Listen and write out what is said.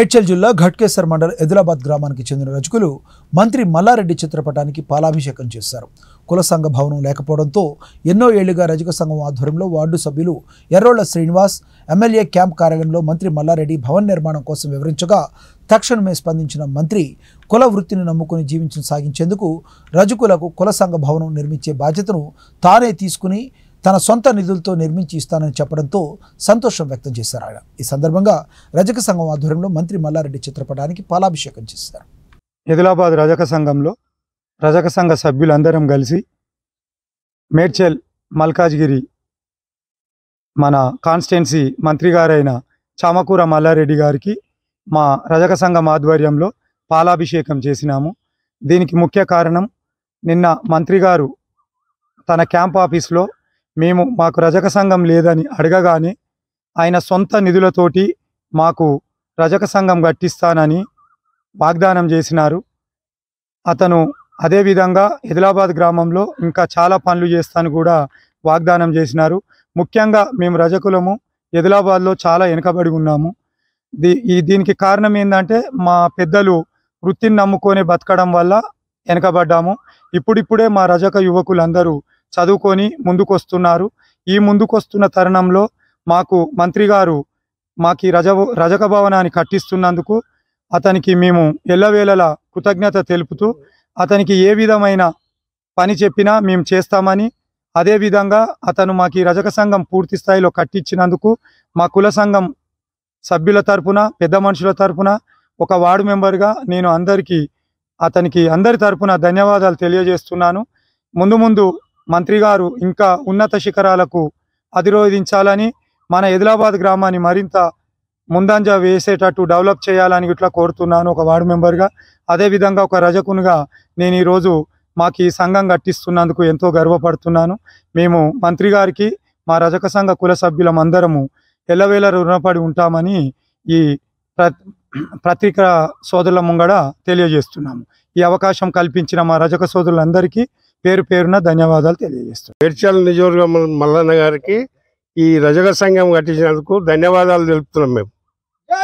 మేడ్చల్ జిల్లా ఘట్కేశ్వర్ మండల్ ఎదిలాబాద్ గ్రామానికి చెందిన రజకులు మంత్రి మల్లారెడ్డి చిత్రపటానికి పాలాభిషేకం చేశారు కుల సంఘ భవనం లేకపోవడంతో ఎన్నో ఏళ్లుగా రజక సంఘం ఆధ్వర్యంలో వార్డు సభ్యులు ఎర్రోళ్ల శ్రీనివాస్ ఎమ్మెల్యే క్యాంప్ కార్యాలయంలో మంత్రి మల్లారెడ్డి భవన్ నిర్మాణం కోసం వివరించగా తక్షణమే స్పందించిన మంత్రి కుల వృత్తిని నమ్ముకుని జీవించడం సాగించేందుకు రజకులకు కుల సంఘ భవనం నిర్మించే బాధ్యతను తానే తీసుకుని తన సొంత నిధులతో నిర్మించి ఇస్తానని చెప్పడంతో సంతోషం వ్యక్తం చేశారు ఆయన ఈ సందర్భంగా రజక సంఘం ఆధ్వర్యంలో మంత్రి మల్లారెడ్డి చిత్రపటానికి పాలాభిషేకం చేశారు ఆదిలాబాద్ రజక సంఘంలో రజక సంఘ సభ్యులందరం కలిసి మేడ్చల్ మల్కాజ్గిరి మన కాన్స్టిట్యున్సీ మంత్రి గారైన చామకూర మల్లారెడ్డి గారికి మా రజక సంఘం ఆధ్వర్యంలో పాలాభిషేకం చేసినాము దీనికి ముఖ్య కారణం నిన్న మంత్రి గారు తన క్యాంప్ ఆఫీస్లో మేము మాకు రజక సంఘం లేదని అడగగానే ఆయన సొంత నిధులతోటి మాకు రజక సంఘం కట్టిస్తానని వాగ్దానం చేసినారు అతను అదేవిధంగా ఎదిలాబాద్ గ్రామంలో ఇంకా చాలా పనులు చేస్తాను కూడా వాగ్దానం చేసినారు ముఖ్యంగా మేము రజకులము ఎదిలాబాద్లో చాలా వెనుకబడి ఉన్నాము దీ దీనికి కారణం ఏంటంటే మా పెద్దలు వృత్తిని నమ్ముకొని బతకడం వల్ల వెనకబడ్డాము ఇప్పుడిప్పుడే మా రజక యువకులందరూ చదువుకొని ముందుకొస్తున్నారు ఈ ముందుకొస్తున్న తరుణంలో మాకు మంత్రి గారు మాకు రజ రజక భవనాన్ని కట్టిస్తున్నందుకు అతనికి మేము ఎల్లవేళల కృతజ్ఞత తెలుపుతూ అతనికి ఏ విధమైన పని చెప్పినా మేము చేస్తామని అదేవిధంగా అతను మాకు ఈ రజక సంఘం పూర్తి స్థాయిలో కట్టించినందుకు మా కుల సంఘం సభ్యుల తరపున పెద్ద మనుషుల తరపున ఒక వార్డు మెంబర్గా నేను అందరికీ అతనికి అందరి తరపున ధన్యవాదాలు తెలియజేస్తున్నాను ముందు ముందు మంత్రి గారు ఇంకా ఉన్నత శిఖరాలకు అధిరోధించాలని మన ఎదిలాబాద్ గ్రామాన్ని మరింత ముందంజ వేసేటట్టు డెవలప్ చేయాలని ఇట్లా కోరుతున్నాను ఒక వార్డు మెంబర్గా అదేవిధంగా ఒక రజకునిగా నేను ఈరోజు మాకు ఈ సంఘం కట్టిస్తున్నందుకు ఎంతో గర్వపడుతున్నాను మేము మంత్రి గారికి మా రజక సంఘ కుల సభ్యులం అందరము ఎల్లవేళ రుణపడి ఉంటామని ఈ పత్రిక సోదరుల ముంగడ తెలియజేస్తున్నాము ఈ అవకాశం కల్పించిన మా రజక సోదరులందరికీ పేరు పేరున ధన్యవాదాలు తెలియజేస్తాం మేడ్చల్ నియోజకవర్గం మల్లన్న గారికి ఈ రజక సంఘం కట్టించినందుకు ధన్యవాదాలు తెలుపుతున్నాం మేము